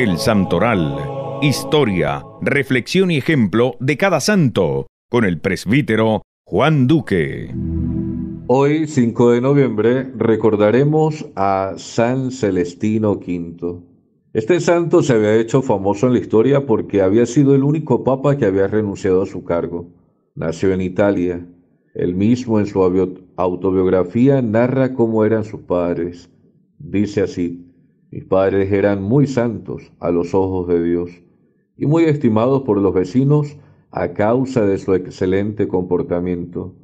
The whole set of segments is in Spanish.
El Santoral. Historia, reflexión y ejemplo de cada santo, con el presbítero Juan Duque. Hoy, 5 de noviembre, recordaremos a San Celestino V. Este santo se había hecho famoso en la historia porque había sido el único papa que había renunciado a su cargo. Nació en Italia. Él mismo en su autobiografía narra cómo eran sus padres. Dice así, mis padres eran muy santos a los ojos de Dios y muy estimados por los vecinos a causa de su excelente comportamiento.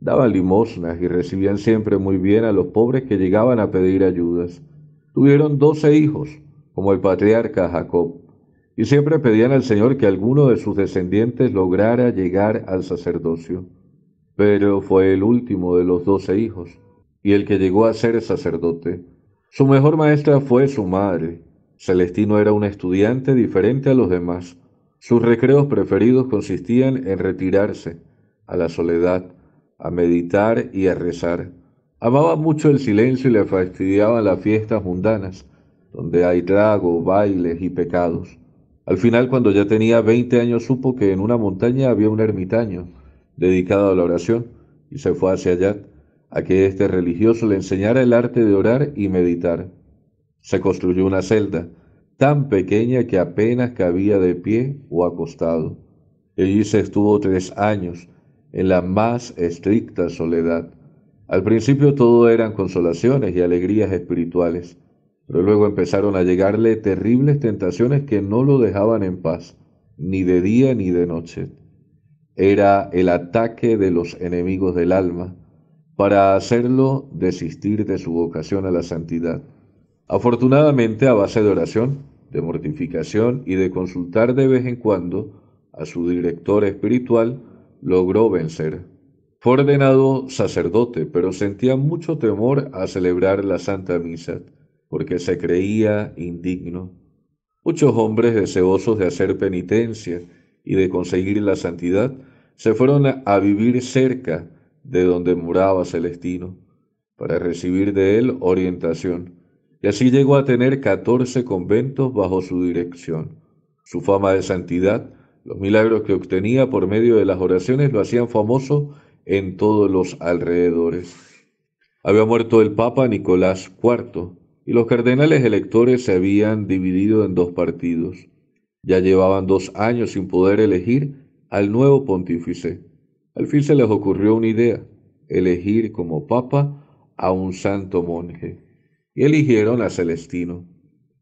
Daban limosnas y recibían siempre muy bien a los pobres que llegaban a pedir ayudas. Tuvieron doce hijos, como el patriarca Jacob, y siempre pedían al Señor que alguno de sus descendientes lograra llegar al sacerdocio. Pero fue el último de los doce hijos, y el que llegó a ser sacerdote. Su mejor maestra fue su madre. Celestino era un estudiante diferente a los demás. Sus recreos preferidos consistían en retirarse a la soledad, a meditar y a rezar. Amaba mucho el silencio y le fastidiaban las fiestas mundanas, donde hay trago, bailes y pecados. Al final, cuando ya tenía 20 años, supo que en una montaña había un ermitaño dedicado a la oración y se fue hacia allá a que este religioso le enseñara el arte de orar y meditar. Se construyó una celda, tan pequeña que apenas cabía de pie o acostado. Allí se estuvo tres años, en la más estricta soledad. Al principio todo eran consolaciones y alegrías espirituales, pero luego empezaron a llegarle terribles tentaciones que no lo dejaban en paz, ni de día ni de noche. Era el ataque de los enemigos del alma, para hacerlo desistir de su vocación a la santidad. Afortunadamente, a base de oración, de mortificación y de consultar de vez en cuando a su director espiritual, logró vencer. Fue ordenado sacerdote, pero sentía mucho temor a celebrar la Santa Misa, porque se creía indigno. Muchos hombres deseosos de hacer penitencia y de conseguir la santidad se fueron a vivir cerca de donde muraba Celestino, para recibir de él orientación, y así llegó a tener catorce conventos bajo su dirección. Su fama de santidad, los milagros que obtenía por medio de las oraciones lo hacían famoso en todos los alrededores. Había muerto el Papa Nicolás IV y los cardenales electores se habían dividido en dos partidos. Ya llevaban dos años sin poder elegir al nuevo pontífice. Al fin se les ocurrió una idea, elegir como papa a un santo monje, y eligieron a Celestino.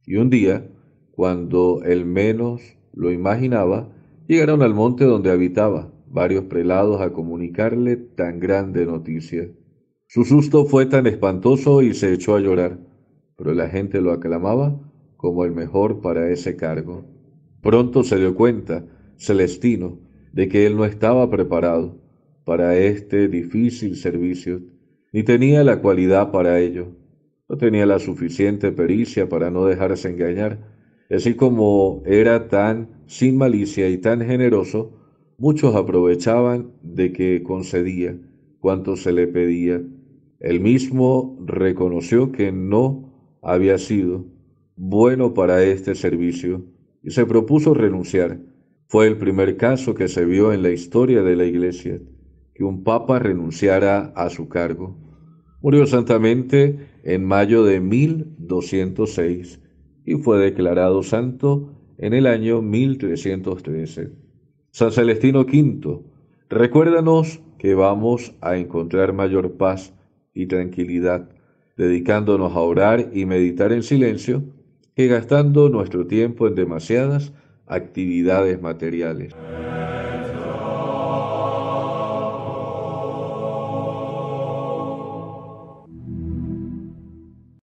Y un día, cuando el menos lo imaginaba, llegaron al monte donde habitaba varios prelados a comunicarle tan grande noticia. Su susto fue tan espantoso y se echó a llorar, pero la gente lo aclamaba como el mejor para ese cargo. Pronto se dio cuenta, Celestino, de que él no estaba preparado para este difícil servicio, ni tenía la cualidad para ello, no tenía la suficiente pericia para no dejarse engañar, así como era tan sin malicia y tan generoso, muchos aprovechaban de que concedía cuanto se le pedía. Él mismo reconoció que no había sido bueno para este servicio y se propuso renunciar fue el primer caso que se vio en la historia de la Iglesia, que un papa renunciara a su cargo. Murió santamente en mayo de 1206 y fue declarado santo en el año 1313. San Celestino V, recuérdanos que vamos a encontrar mayor paz y tranquilidad dedicándonos a orar y meditar en silencio que gastando nuestro tiempo en demasiadas actividades materiales.